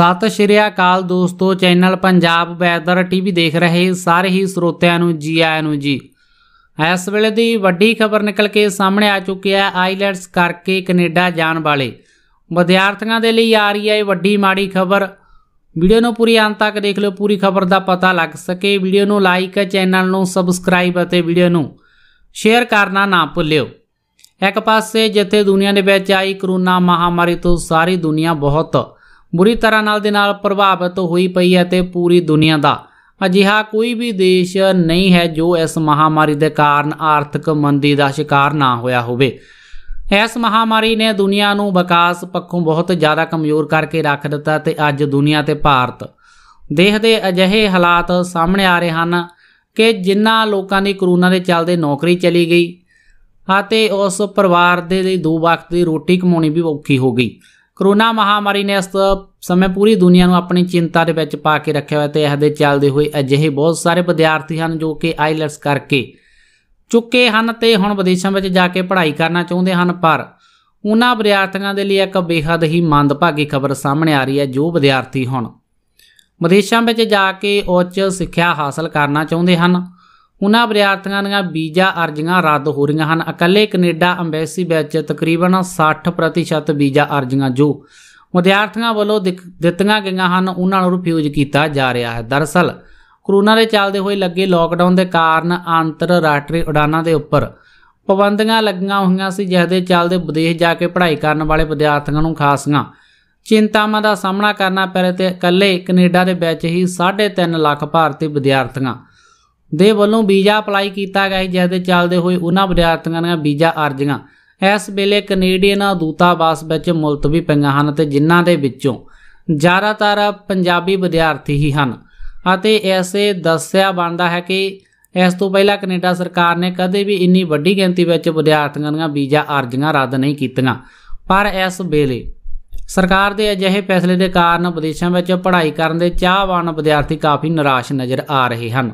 ਸਤਿ ਸ਼੍ਰੀ ਅਕਾਲ ਦੋਸਤੋ channel Punjab weather TV ਦੇਖ ਰਹੇ ਸਾਰੇ ਹੀ ਸਰੋਤਿਆਂ ਨੂੰ ਜੀ ਆਇਆਂ ਨੂੰ ਜੀ ਇਸ ਵੇਲੇ ਦੀ ਵੱਡੀ ਖਬਰ ਨਿਕਲ ਕੇ ਸਾਹਮਣੇ ਆ ਚੁੱਕੀ ਹੈ ਆਈਲੈਂਡਸ ਕਰਕੇ ਕੈਨੇਡਾ ਜਾਣ ਵਾਲੇ ਵਿਦਿਆਰਥੀਆਂ ਦੇ ਲਈ ਆ ਰਹੀ ਹੈ ਵੱਡੀ ਮਾੜੀ ਖਬਰ ਵੀਡੀਓ ਨੂੰ ਪੂਰੀ ਅੰਤ ਤੱਕ ਦੇਖ ਲਿਓ ਪੂਰੀ ਖਬਰ ਦਾ ਪਤਾ ਲੱਗ ਸਕੇ ਵੀਡੀਓ ਨੂੰ ਲਾਈਕ ਚੈਨਲ ਨੂੰ ਸਬਸਕ੍ਰਾਈਬ ਅਤੇ ਵੀਡੀਓ ਨੂੰ ਸ਼ੇਅਰ ਕਰਨਾ ਨਾ ਭੁੱਲਿਓ ਇੱਕ ਪਾਸੇ ਜਿੱਥੇ ਦੁਨੀਆ ਦੇ ਵਿੱਚ ਆਈ ਕਰੋਨਾ ਮਹਾਮਾਰੀ ਤੋਂ ਸਾਰੀ ਦੁਨੀਆ ਬਹੁਤ ਬੁਰੀ ਤਰ੍ਹਾਂ ਨਾਲ ਦੇ ਨਾਲ ਪ੍ਰਭਾਵਿਤ ਹੋਈ ਪਈ ਹੈ ਤੇ ਪੂਰੀ ਦੁਨੀਆ ਦਾ ਅਜਿਹਾ ਕੋਈ ਵੀ ਦੇਸ਼ ਨਹੀਂ ਹੈ ਜੋ ਇਸ ਮਹਾਮਾਰੀ ਦੇ ਕਾਰਨ ਆਰਥਿਕ ਮੰਦੀ ਦਾ ਸ਼ਿਕਾਰ ਨਾ ਹੋਇਆ ਹੋਵੇ ਇਸ ਮਹਾਮਾਰੀ ਨੇ ਦੁਨੀਆ ਨੂੰ ਵਿਕਾਸ ਪੱਖੋਂ ਬਹੁਤ ਜ਼ਿਆਦਾ ਕਮਜ਼ੋਰ ਕਰਕੇ ਰੱਖ ਦਿੱਤਾ ਤੇ ਅੱਜ ਦੁਨੀਆ ਤੇ ਭਾਰਤ ਦੇਖਦੇ ਅਜਿਹੇ ਹਾਲਾਤ ਸਾਹਮਣੇ ਆ ਰਹੇ ਹਨ ਕਿ ਜਿਨ੍ਹਾਂ ਲੋਕਾਂ ਦੀ ਕਰੋਨਾ ਦੇ ਚੱਲਦੇ ਨੌਕਰੀ ਚਲੀ ਗਈ ਅਤੇ ਉਸ ਪਰਿਵਾਰ ਦੇ ਲਈ ਦੋ ਵਕਤ ਦੀ ਰੋਟੀ ਕਮਾਉਣੀ ਵੀ ਔਖੀ ਹੋ ਗਈ ਕਰੋਨਾ ਮਹਾਮਾਰੀ ਨੇ ਇਸ ਸਮੇਂ ਪੂਰੀ ਦੁਨੀਆ ਨੂੰ ਆਪਣੀ ਚਿੰਤਾ ਦੇ ਵਿੱਚ ਪਾ ਕੇ ਰੱਖਿਆ ਹੋਇਆ ਤੇ ਇਸ ਦੇ ਚੱਲਦੇ ਹੋਏ ਅਜਿਹੇ ਬਹੁਤ ਸਾਰੇ ਵਿਦਿਆਰਥੀ ਹਨ ਜੋ ਕਿ ਆਈਲੈਟਸ ਕਰਕੇ ਚੁੱਕੇ ਹਨ ਤੇ ਹੁਣ ਵਿਦੇਸ਼ਾਂ ਵਿੱਚ ਜਾ ਕੇ ਪੜ੍ਹਾਈ ਕਰਨਾ ਚਾਹੁੰਦੇ ਹਨ ਪਰ ਉਹਨਾਂ ਵਿਦਿਆਰਥੀਆਂ ਦੇ ਲਈ ਇੱਕ ਬੇਹੱਦ ਹੀ ਮੰਦਭਾਗੀ ਖਬਰ ਸਾਹਮਣੇ ਆ ਰਹੀ ਹੈ ਜੋ ਵਿਦਿਆਰਥੀ ਹੁਣ ਵਿਦੇਸ਼ਾਂ ਵਿੱਚ ਜਾ ਕੇ ਉੱਚ ਸਿੱਖਿਆ ਹਾਸਲ ਕਰਨਾ ਚਾਹੁੰਦੇ ਹਨ ਉਹਨਾਂ ਵਿਦਿਆਰਥੀਆਂ ਦੀਆਂ ਵੀਜ਼ਾ ਅਰਜ਼ੀਆਂ ਰੱਦ ਹੋ ਰਹੀਆਂ ਹਨ ਇਕੱਲੇ ਕੈਨੇਡਾ ਐਮਬੈਸੀ ਵਿੱਚ ਤਕਰੀਬਨ 60% ਵੀਜ਼ਾ ਅਰਜ਼ੀਆਂ ਜੋ ਵਿਦਿਆਰਥੀਆਂ ਵੱਲੋਂ ਦਿੱਤੀਆਂ ਗਈਆਂ ਹਨ ਉਹਨਾਂ ਨੂੰ ਰਿਫਿਊਜ਼ ਕੀਤਾ ਜਾ ਰਿਹਾ ਹੈ ਦਰਸਲ ਕਰੋਨਾ ਦੇ ਚੱਲਦੇ ਹੋਏ ਲੱਗੇ ਲਾਕਡਾਊਨ ਦੇ ਕਾਰਨ ਅੰਤਰਰਾਸ਼ਟਰੀ ਉਡਾਨਾਂ ਦੇ ਉੱਪਰ ਪਾਬੰਦੀਆਂ ਲੱਗੀਆਂ ਹੋਈਆਂ ਸੀ ਜਿਸ ਦੇ ਚੱਲਦੇ ਵਿਦੇਸ਼ ਜਾ ਕੇ ਪੜ੍ਹਾਈ ਕਰਨ ਵਾਲੇ ਵਿਦਿਆਰਥੀਆਂ ਨੂੰ ਖਾਸੀਆਂ ਚਿੰਤਾਵਾਂ ਦਾ ਸਾਹਮਣਾ ਕਰਨਾ ਪੈ ਰਿਹਾ ਤੇ ਇਕੱਲੇ ਕੈਨੇਡਾ ਦੇ ਵਿੱਚ ਹੀ 3.5 ਲੱਖ ਭਾਰਤੀ ਵਿਦਿਆਰਥੀਆਂ ਦੇ ਵੱਲੋਂ ਵੀਜ਼ਾ ਅਪਲਾਈ ਕੀਤਾ ਗਿਆ ਜਿਸ ਦੇ ਚੱਲਦੇ ਹੋਏ ਉਹਨਾਂ ਵਿਦਿਆਰਥੀਆਂ ਦੀਆਂ ਵੀਜ਼ਾ ਅਰਜ਼ੀਆਂ ਇਸ ਵੇਲੇ ਕੈਨੇਡੀਅਨ ਦੂਤਾਵਾਸ ਵਿੱਚ ਮੁਲਤਵੀ ਪਈਆਂ ਹਨ ਤੇ ਜਿਨ੍ਹਾਂ ਦੇ ਵਿੱਚੋਂ ਜ਼ਿਆਦਾਤਰ ਪੰਜਾਬੀ ਵਿਦਿਆਰਥੀ ਹੀ ਹਨ ਅਤੇ ਐਸੇ ਦੱਸਿਆ ਬਣਦਾ ਹੈ ਕਿ ਇਸ ਤੋਂ ਪਹਿਲਾਂ ਕੈਨੇਡਾ ਸਰਕਾਰ ਨੇ ਕਦੇ ਵੀ ਇੰਨੀ ਵੱਡੀ ਗਿਣਤੀ ਵਿੱਚ ਵਿਦਿਆਰਥੀਆਂ ਦੀਆਂ ਵੀਜ਼ਾ ਅਰਜ਼ੀਆਂ ਰੱਦ ਨਹੀਂ ਕੀਤੀਆਂ ਪਰ ਇਸ ਵੇਲੇ ਸਰਕਾਰ ਦੇ ਅਜਿਹੇ ਫੈਸਲੇ ਦੇ ਕਾਰਨ ਵਿਦੇਸ਼ਾਂ ਵਿੱਚ ਪੜ੍ਹਾਈ ਕਰਨ ਦੇ ਚਾਹਵਾਨ ਵਿਦਿਆਰਥੀ ਕਾਫੀ ਨਿਰਾਸ਼ ਨਜ਼ਰ ਆ ਰਹੇ ਹਨ